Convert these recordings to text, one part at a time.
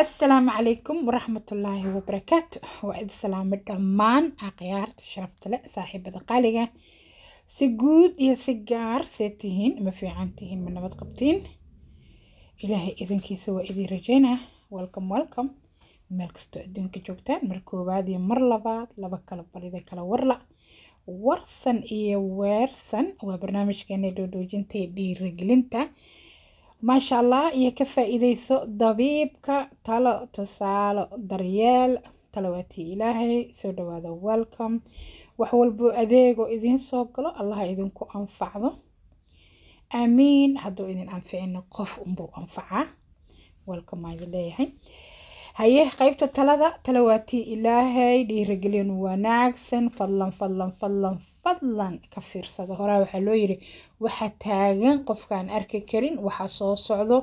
asalaamu calaykum waraxmatullaahi wabarakaatu waa idi salaamay dhammaan akhyaarta sharafta leh saaxiibada qaaliga si guud iyo si gaar see tihiin ma fiican tihiin ma nabad qabtiin ilaahay idinkiisa waa idin rajaynaa welcome welcome meel kastoo adduunka joogtaan mar koowaad iyo mar labaad laba kala balida kala warla warsan iyo weersan waa barnaamijkeena dhoodhoojinta iyo dhiirigelinta maasha allah iyo ka faa'iidayso dabiibka talo tusaalo daryeel talawaatii ilaahay soo dhawaada welcome wax walbo adeego idiin soo galo allaha idinku anfacdo aamiin hadduu idin anficino qof unbuu anfacaa welcome aadi leeyahay haye qaybta talada talawaatii ilaahay dhiirageliyan wanaagsan fadlan fadlan fadlan fadlan ka fiirsada horaa waxaa loo yiri waxa taagan qofkaan arki karin waxa soo socdo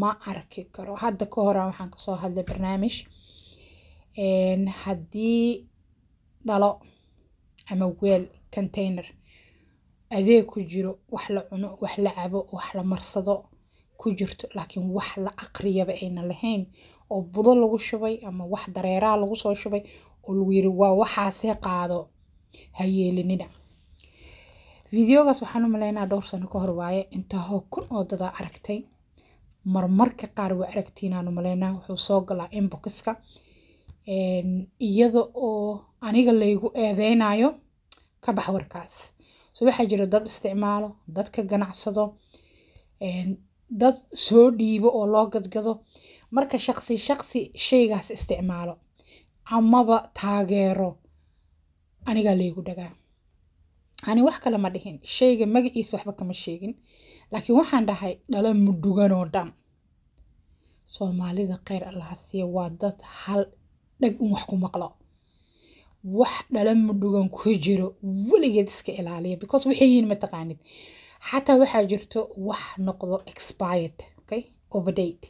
ma arki karo hadda ka horaa waxaan kasoo hadlay barnaamij haddii dhalo ama weel container adeeg ku jiro wax la cuno wax la cabo wax la marsado ku jirto laakiin wax la aqriyaba ayna lahayn oo budo lagu shubay ama wax dareeraa lagu soo shubay oo lagu yiri waa waxaase qaado ha yeelinina videogaas waxaan u malaynaa dhowr sano ka hor waaye intaa kun oo dadaa aragtay marmarka qaar waa aragtiinaan u malaynaa wuxuu soo galaa inboxka iyada oo aniga laygu eedeynayo ka bax warkaas so waxaa jira dad isticmaalo dadka ganacsado dad soo dhiibo oo loo gadgado marka shaqsi shaqsi shaygaas isticmaalo amaba taageero aniga laygu dhagaa ani wax kale ma dhihin shayga magaciisa waxba kama sheegin laakiin waxaan dhahay dhala mudhuganoo dhan soomaalida kheyr allaha siiya waa dad hal dheg in wax ku maqlo wax dhala mudhugan ku jiro weligeed iska ilaaliya because waxay yihiin mataqaanid xataa waxaa jirto wax noqdo expired okay overdate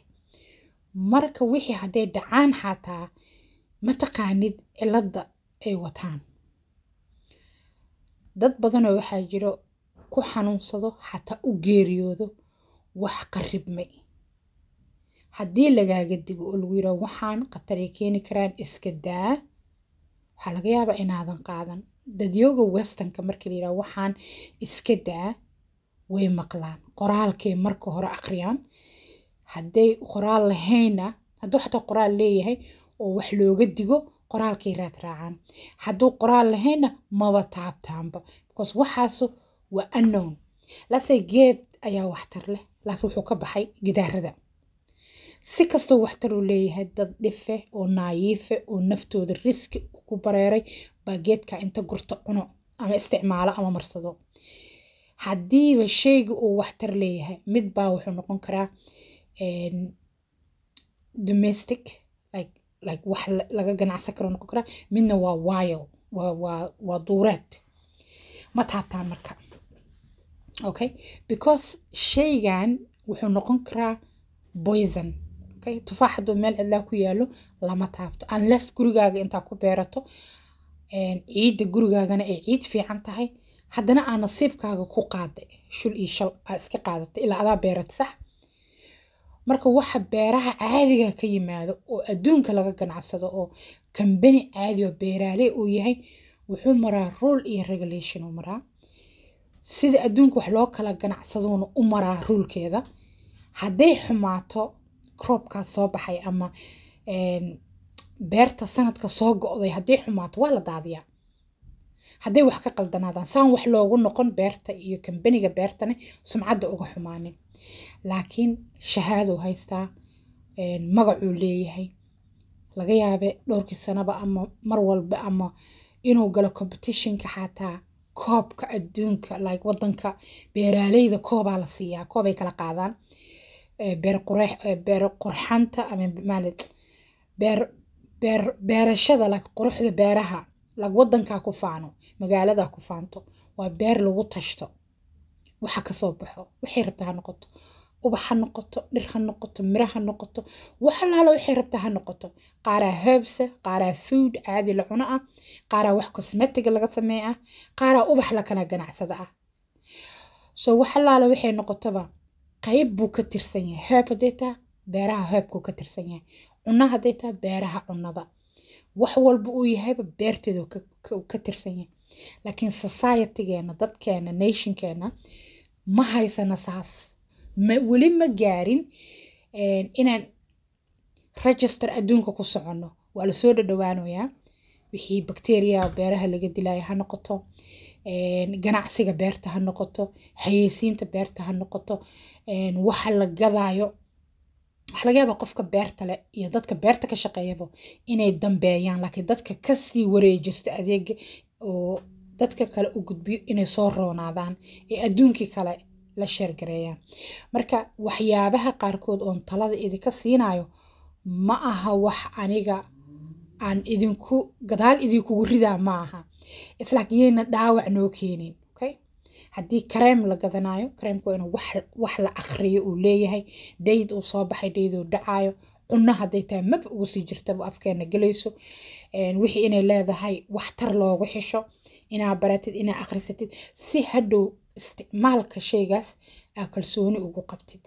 marka wixii hadday dhacaan xataa mataqaanid cilada ay wataan dad badanoo waxaa jiro ku xanuunsado xataa u geeriyoodo wax qaribmay haddii lagaaga digo oo lagu yidhaaho waxaan khataray keeni karaan iska daa waxaa laga yaabaa inaadan qaadan dadyooga westonka markii la yidhaho waxaan iska daa way maqlaan qoraalkay marka hore akhriyaan hadday qoraal lahayna hadduu xataa qoraal leeyahay oo wax looga digo qoraalkay raacaan hadduu qoraal lahaynna maba taabtaanba because waxaasu waa unknown lase geed ayaa waxtar leh laakiin wuxuu ka baxay gidaarada si kastoo waxtar uu leeyahay dad dhife oo naayiife oo naftooda riski ku bareeray baa geedka inta gurta cuno ama isticmaalo ama marsado haddiiba sheyga uu waxtar leeyahay mid baa wuxuu noqon karaa eh, domestic like like wax laga ganacsan karo noqon karaa midna waa wild waa duureed ma taabtaan marka okay because shaygan wuxuu noqon karaa boyson okay tufaax haduu meel cidlaa ku yaalo lama taabto unless gurigaaga intaa ku beerato ciidda gurigaagana ay ciid fiican tahay haddana aa nasiibkaaga ku qaaday shul iyo shal aa ah, iska qaadatay ilaa adaa beerata sax marka waxa beeraha caadiga ka yimaado oo adduunka laga ganacsado oo kambani caadi oo beeraale uu yahay wuxuu maraa rule iyo regulation uu maraa sida adduunka wax loo kala ganacsadoona u maraa ruulkeeda hadday xumaato cropkaas soo baxay ama beerta sanadka soo go-day hadday xumaato waa la daadiyaa hadday wax ka qaldanaadaan saan wax loogu noqon beerta iyo kambaniga beertane sumcadda uga xumaanin laakiin shahaado haystaa magacuu leeyahay laga yaaba dhowrkii sanaba ama mar walba ama inuu galo competitionka xataa koobka adduunka like wadanka beeraaleyda koobaa la siiyaa koobay kala qaadaan beer qurxanta ama maalit beer beer beerashada like quruxda beeraha like wadankaa ku faano magaaladaa ku faanto waa beer lagu tashto waxa kasoo baxo waxay rabtaa ha noqoto ubax ha noqoto dhir ha noqoto miro ha noqoto waxalaala waxay rabtaa ha noqoto qaaraa herbsa ah, qaaraa food caadi la cuno ah qaaraa wax cosmetiga laga sameey ah qaaraa ubax lakana ganacsada ah so waxalaala waxay noqotoba qayb buu ka tirsan yahay herb haday beeraha herbkuu ka tirsan yahay cuna haday beeraha cunada wax walba uu yahayba beerteedu ka tirsan yahay laakiin societygeena dadkeena nationkeena ma haysana saas ma weli ma gaarin inaan register adduunka ku soconno waa lasoo dhadhawaanayaa wixii bacteriya beeraha laga dilayo ha noqoto ganacsiga beerta ha noqoto hayeysiinta beerta ha noqoto waxa la gadaayo waxa laga yaabaa qofka beerta leh iyo dadka beerta ka shaqeeyaba inay dambeeyaan laakiin dadka kasii wareejisto adeega oo dadka kale u gudbiyo inay soo roonaadaan ee adduunkii kale la sheergareeyaan marka waxyaabaha qaarkood oon talada idinka siinayo ma aha wax aniga aan idinku gadaal idinkugu ridaa ma aha islaakiin yayna dhaawac noo keenin haddii kareem la gadanayo kareemka waa inuu wax la akhriyo uu leeyahay dhayd uu soo baxay dhayd uu dhacaayo una haday tahay maba ugu sii jirtaba afkeena gelayso wixii inay leedahay waxtar loogu xisho inaa baratid inaa akhrisatid si hadhow isticmaalka sheygaas aa kalsooni ugu qabtid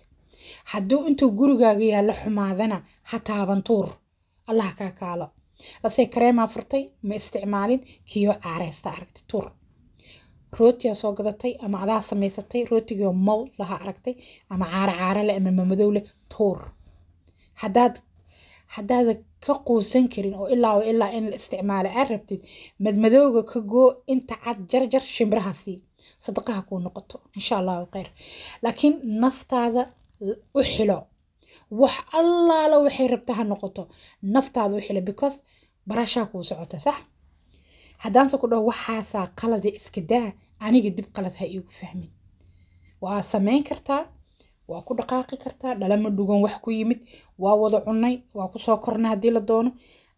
hadduu intuu gurigaaga yaalla xumaadana ha taabantuur allah kaa kaalo lase kareemaa furtay ma isticmaalin kiyo caareesta aragti tuur rootiyaa soo gadatay ama adaa samaysatay rootigio mowl laha aragtay ama caare caare ama mamadow tuur haddaad haddaada ka quusan karin oo ilaa ilaa in la isticmaalo aad rabtid madmadooga ka goo inta cad jarjar shimbirahaasi sadaqaha kuu noqoto insha allahu kheyr laakiin naftaada u xilo wax allaala waxay rabta ha noqoto naftaada u xilo because barashaa kuu socota sax haddaanse ku dhaho waxaasaa qalada iska daa aniga dib qalad ha iigu fahmin waa samayn kartaa waa ku dhaqaaqi kartaa dhalama dhugan wax ku yimid waa wada cunay waa kusoo kornay haddii la doono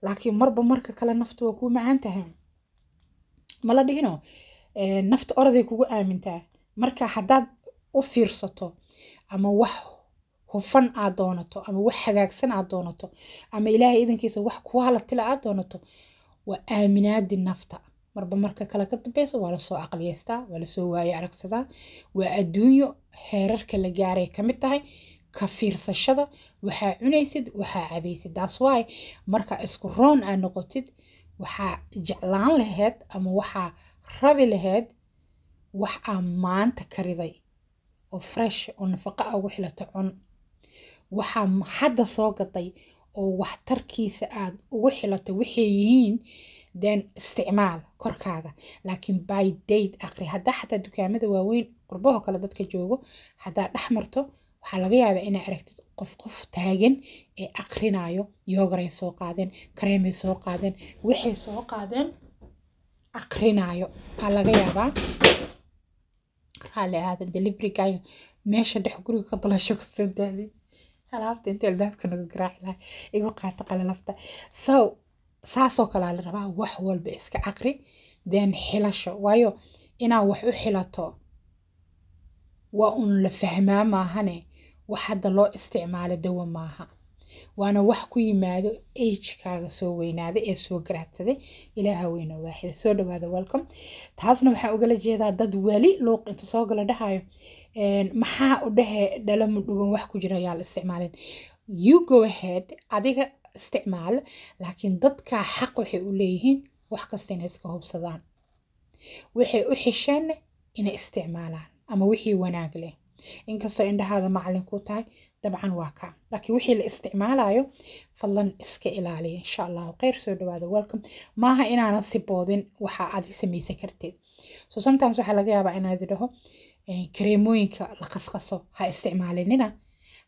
laakiin marba marka kale nafta waa kuu macaan tahay mala dhihino eh, nafta orday kugu aamintaa marka haddaad u fiirsato ama wax hufan aad doonato ama wax hagaagsan aad doonato ama ilaahay idankiisa wax ku halatila aad doonato waa aaminaadi nafta marba marka kale ka dambaysa waa lasoo caqliyeystaa waa lasoo waaye aragsadaa waa adduunyo heerarka la gaaray ka mid tahay ka fiirsashada waxaa cunaysid waxaa cabaysid taas why marka isku roon aad noqotid waxaa jeclaan laheyd ama waxaa rabi laheyd wax aa maanta kariday oo fresh oo nafaqo a ugu xilato cun waxaa hadda soo gaday oo waxtarkiisa aad ugu xilato waxay yihiin den isticmaal korkaaga laakiin by date akri haddaa xataa dukaamada waaweyn qurbaho kale dadka joogo haddaa dhex marto waxaa laga yaabaa inaa aragtid qof qof taagan ee akrinayo yogaray soo qaadeen kareemay soo qaadeen waxay soo qaadeen akrinaayo aa laga yaabaa raalli aada delivery-gaaga meesha dhex guriga ka dalasho kasoo daaday alaabta inta albaabka naga garaaci lahay igu qaata qalanafta so saasoo kalea la rabaa wax walba iska aqri then xilasho waayo inaa wax u xilato waa uun la fahmaa maahane wax hadda loo isticmaalo dawa maaha waana wax ku yimaado agekaaga soo weynaaday ee soo garaadsaday ilaaha weyna waaxida soo dhawaada welcome taasna waxaan ugala jeedaa dad weli luuq inta soo gala dhahayo maxaa u dhalo mudhugan wax ku jira ayaa isticmaalin you go ahead adiga isticmaal laakiin dadkaa xaq waxay u leeyihiin wax kasta inay iska hubsadaan waxay u xisheenna inay isticmaalaan ama wixii wanaag leh inkastoo indhahaada macalin ku tahay dabcan waa kaa laakiin wixii la isticmaalayo fadlan iska ilaaliya insha allahu kheyr soo dhawaada welcome maaha inaanan siboodin boodin waxaa adi samaysan karteed so sometimes waxaa laga yaabaa inaad idhaho kareemooyinka la qasqaso ha isticmaalinina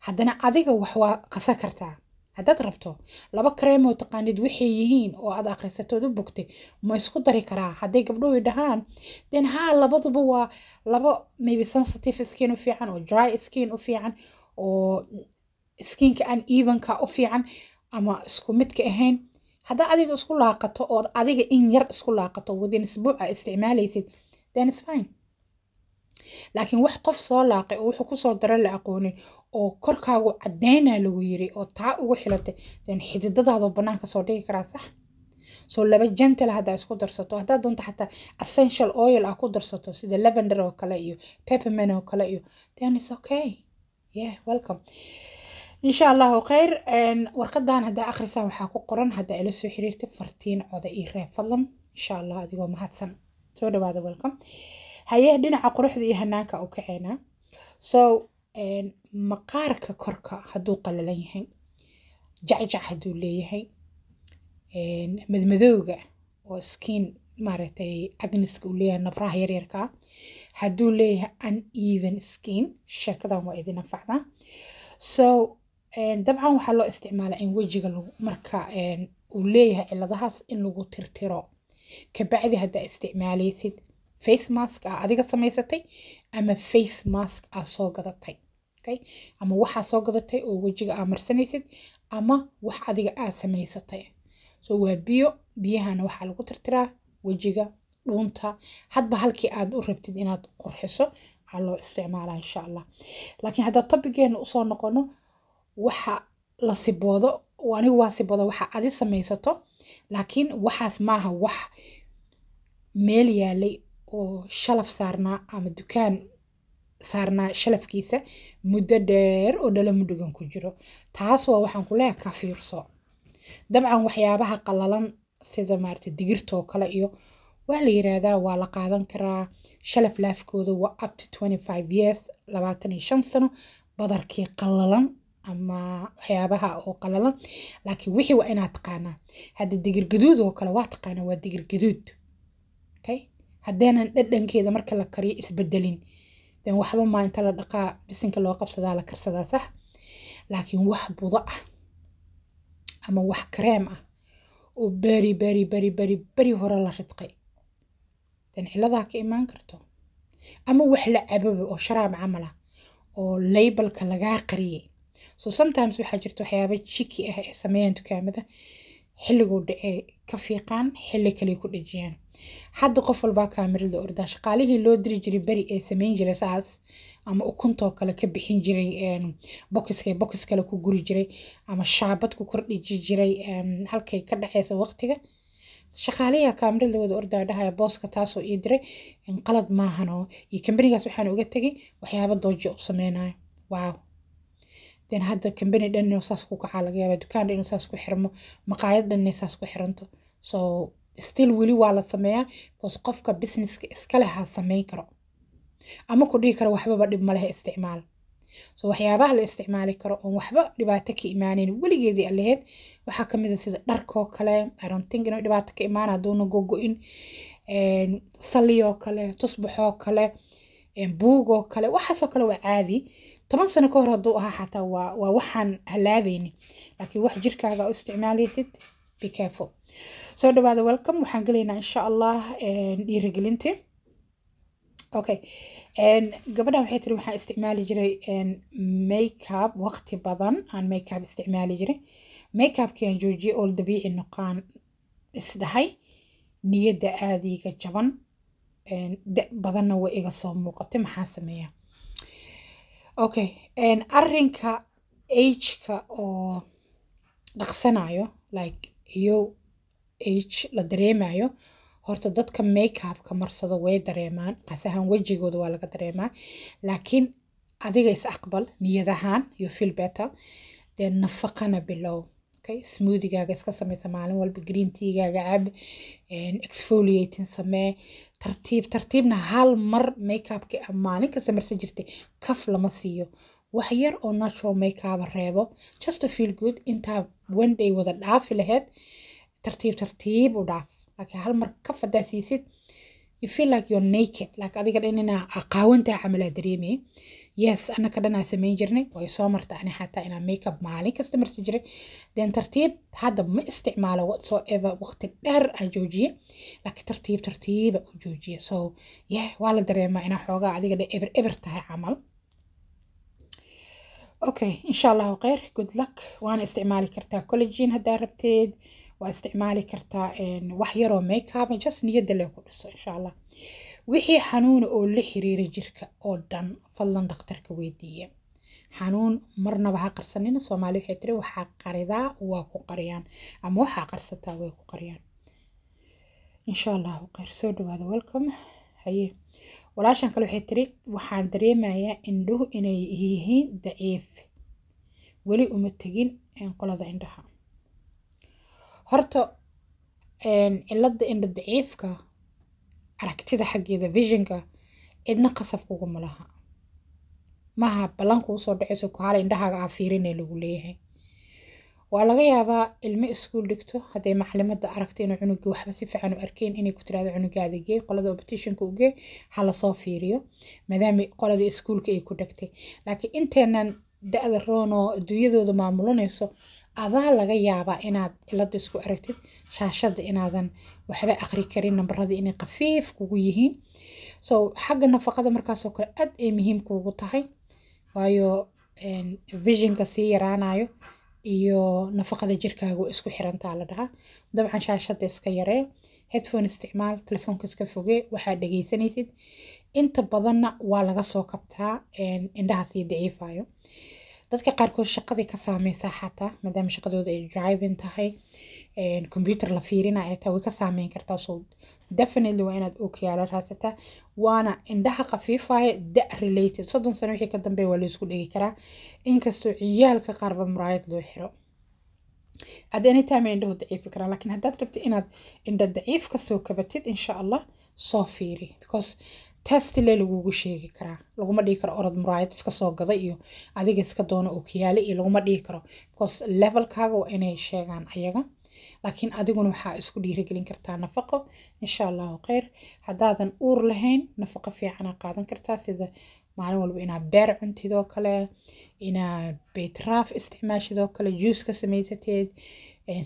haddana adiga waxwaa waa kartaa haddaad rabto laba kareemoo taqaanid waxay yihiin oo aad akhrisatood u bogtay ma isku dari karaa hadday gabdhowi dhahaan den haa labaduba waa laba maybe sensitive skin u fiican oo dry skin u fiican oo skinka aan evenka u fiican ama isku midka ahayn haddaa adiga isku laaqato ood adiga in yar isku laaqato wadin isbuuca isticmaalaysid then it's fine laakiin wax qof soo laaqay oo wuxuu kusoo dara la aqoonin oo korkaagu caddaynaa lagu yiri oo taa ugu xilatay den xididadaadoo bannaanka soo dhigi karaa sax soo laba gentle haddaa isku darsato haddaad doonto xataa essential oil aa ku darsato sida lavender oo kale iyo pepperman oo kale iyo then it's okay yeah welcome insha allahu khayr warqadan haddaa akhrisaan waxaa ku qoran haddaa ila soo xiriirtay fartiin coda iyo reer fadlan insha allah adigoo mahadsan soo dhawaada welcome haye dhinaca quruxda iyo hanaanka u kaceena so maqaarka korka haduu qalalan yahay jacjac hadduu leeyahay madmadooga oo skin maaragtay agniska uu leeyahay nabraha yaryarka hadduu leeyahay uneven skiin sheekadan waa idin anfacdaa so dabcan waxaa loo isticmaalaa in wejiga marka uu leeyahay ciladahaas in lagu tirtiro kabacdi haddaa isticmaalaysid face mask ah adiga samaysatay ama face mask aa soo gadatay okay? ama waxaa soo gadatay oo wejiga aa marsanaysid ama wax adiga aa samaysatay so waa biyo biyahana waxaa lagu tirtiraa wejiga dhuunta hadba halkii aad u rabtid inaad qurxiso waxaa loo isticmaalaa insha allah laakiin haddaa topigeena usoo noqono waxa la siboodo anigu waa siboodo waxa adi samaysato laakiin waxaas maaha wax meel yaalay oo shalaf saarnaa ama dukaan saarnaa shalafkiisa muddo dheer oo dhalo mudhogan ku jiro taasoo waxaan ku leeyaha ka fiirso dabcan waxyaabaha qalalan sida maarata digirtoo kale iyo waa la yiraahdaa waa la qaadan karaa shalaf laafkooda waa up to twenty five years labaatan iyo shan sano badarkii qallalan ama waxyaabaha oo qallalan laakiin wixii waa inaa taqaanaa hadda digir gaduud oo kale waa taqaanaa waa digir gaduud okay haddaanan dhadhankeeda marka la kariyo isbedelin den waxba maainta la dhaqaa bisinka loo qabsadaa la karsadaa sax laakiin wax budo ah ama wax kareem ah oo beri beri beri beri beri hore la ridqay den ciladaa ka imaan karto ama wax la cababa oo sharaab camala ah oo laybalka lagaa qariyay so sometimes waxaa jirta waxyaaba jiki ah ee sameeyaan dukaamada xilliguu dhacee ka fiiqaan xilli kale ku dhejiyaan hadda qof walbaa kaamirada ordaa shaqaalihii loo diri jiray beri ee sameyn jiray saas ama ukuntoo kale ka bixin jiray bokiska bokis kale ku guri jiray ama shaabad ku kordhiji jiray halkay ka dhaceysa waqtiga shaqaalayaa kaamirada wada ordaa dhahaya booska taasoo ii diray qalad maahanoo iyo kambanigaas waxaan uga tegay waxyaaba dooji u sameynayo waaw den hadda kambani dhan saas ku kacaa laga yaaba dukaan dhan saas ku xirmo maqaayad dhan saas ku xiranto so still weli waa la sameeyaa because qofka businesska iskale ha sameyn karo ama ku dhihi karo waxbaba dhib ma isticmaal so waxyaabaha la isticmaali karo oon waxba dhibaato ka imaaneyn weligeedii alaheed waxaa kamid a ah sida dharkoo kale aronting inuu dhibaato ka imaan haduuna gogo-in saliyoo kale tusbaxoo kale buugoo kale waxaasoo kale waa caadi toban sano ka hor haduu ahaa xataa waa waa waxaan halaabeyni laakiin wax jirkaaga u isticmaalaysid bicaful soo dhawaada welcom waxaan gelaynaa insha allah dhiirigelintii okay gabadhan waxay tiri waxaan isticmaali jiray makeup waqti badan aan makeup isticmaali jiray makeupkiaan joojiyay ool dabiici noqaan isdhahay niyadda aada iiga jaban badanna way iga soo muuqatay maxaa sameeyaa Okay arinka age oo dhaqsanayo like iyow age la dareemayo horta dadka makeup-ka marsado way dareemaan qas ahan wajigoda waa laga dareemaa laakiin adiga is aqbal niyad ahaan you feel better then nafaqana bilow okay smoothigaaga iska sameysa maalin walba green teagaaga cab exfoliating samee tartiib tartiibna hal mar makeupki ah, maalin kasta marsa jirtay kaf lama siiyo wax yar oo natural makeupa reebo just to feel good intaa one day wada dhaafi laheyd tartiib tartiib u dhaaf laakiin hal mar kaf haddaa siisid you feel like you're naked tartiib hadda ma isticmaalo whatsoever waqti dheer aan joojiye laakiin tartiib tartiiba joojiye so yeah waa la inaa xoogaa adiga dhan eber eber tahay camal okay insha allahu kheyr good luck waana isticmaali kartaa collegin haddaa rabteed waa isticmaali kartaa wax yaroo makeup just niyada leh ku dhiso insha wixii xanuuna oo la xiriira jirka oo dhan fadlan dhaktarka weydiiya xanuun marnaba ha qarsanina soomaali waxay tiri waxaa qaridaa waa ku qariyaan ama waxaa qarsataa way ku qariyaan insha allahu khayr soo dhawaada welcome haye walaashan kale waxay tiri waxaan dareemayaa indhuhu inay yihiin daciif weli uma tegin qolada indhaha horta cilada indha daciifka aragtida xageeda visionka cidna qasab kuguma laha maaha ballan kugu soo dhacayso indhahaaga aa ah fiirinee lagu leeyahay waa laga yaabaa ilmo iskuul dhigto haday macalimadda aragto inuu cunugii waxba si fiican u arkeen inay ku tiraahdo cunugaada gee qolada opetitionka ugee ha lasoo fiiriyo maadaama qolada iskuulka ay ku dhagtay laakiin inteenan da-da roon oo adduunyadooda maamulanayso adaa laga yaabaa inaad cilada isku aragtid shaashada inaadan waxba aqri karin nambarada inay khafiif kugu yihiin so xagga nafaqada markaasoo kale aad ay muhiim kugu tahay waayo visionka sii yaraanayo iyo nafaqada jirkaagu isku xirantaa la dhahaa dabcan shaashada iska yaree headphone isticmaal telefoonka iska foge waxaa dhegeysanaysid inta badanna waa laga soo kabtaa indhaha sii daciifayo dadka qaarkood shaqaday ka saameysaa xataa maadaama shaqadooda ay driving tahay computer la fiirina ay tahay way ka saameyn kartaa so definitely waa inaad ookiyaala raadsataa waana indhaha khafiifaya da related soddon sano wixii ka dambeeya waa laysku dhigi karaa inkastoo ciyaalka qaarba muraayad loo xiro at any time ay indhahu daciifi karaan laakiin haddaad rabto inaad indha daciif kasoo kabatid insha allah soo fiiri because testile lagugu sheegi karaa laguma dhihi karo orod muraayad iska soo gada iyo adiga iska doono ookiyaale iyo laguma dhihi karo because levelkaaga waa inay sheegaan ayaga laakiin adiguna waxaa isku dhiirigelin kartaa nafaqo insha allahu kheyr haddaadan uur lahayn nafaqo fiicana qaadan kartaa sida maalin walba inaa beer cuntidoo kale inaa beetraaf isticmaashidoo kale juuska samaysateed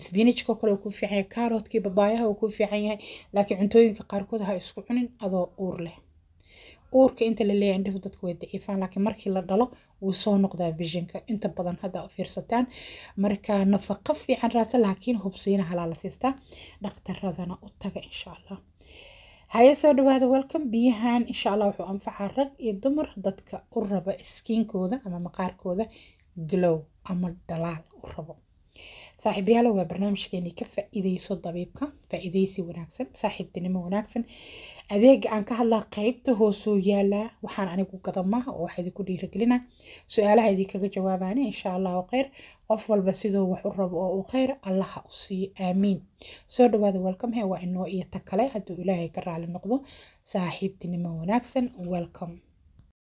spinajkoo kale ku fiican yahay karoodkii babaayaha uu ku fiican yahay laakiin cuntooyinka qaarkood ha isku cunin adoo uur leh uurka inta la leeyahay indhuhu dadku way daciifaan laakiin markii la dhalo wuu soo noqdaa visionka inta badan hadda fiirsataan marka nafaqo fiican raata laakiin hubsiina halaala siistaa dhakhtaradana u taga insha allah haye soo dhawaada welcome biyahan insha allah wuxuu anfacaa rag iyo dumar dadka u raba iskiinkooda ama maqaarkooda glow ama dhalaal u rabo saaxiibyaalo waa barnaamijkeeni ka faa dabiibka faa wanaagsan saaxiibtinimo wanaagsan adeega aan ka hadlaa qeybta hoosoo yaalaa waxaan anigu gadamaha oo wax idinku dhiiragelina su-aalaha idinkaga jawaabaani insha allahu kheyr qof walba sidoo wax u rabo oo u kheyr allaha u siiyo aamiin soo dhawaada welcome he waa inoo iyo ta kale hadduu ilaahay ka raali noqdo saaxiibtinimo wanaagsan welcome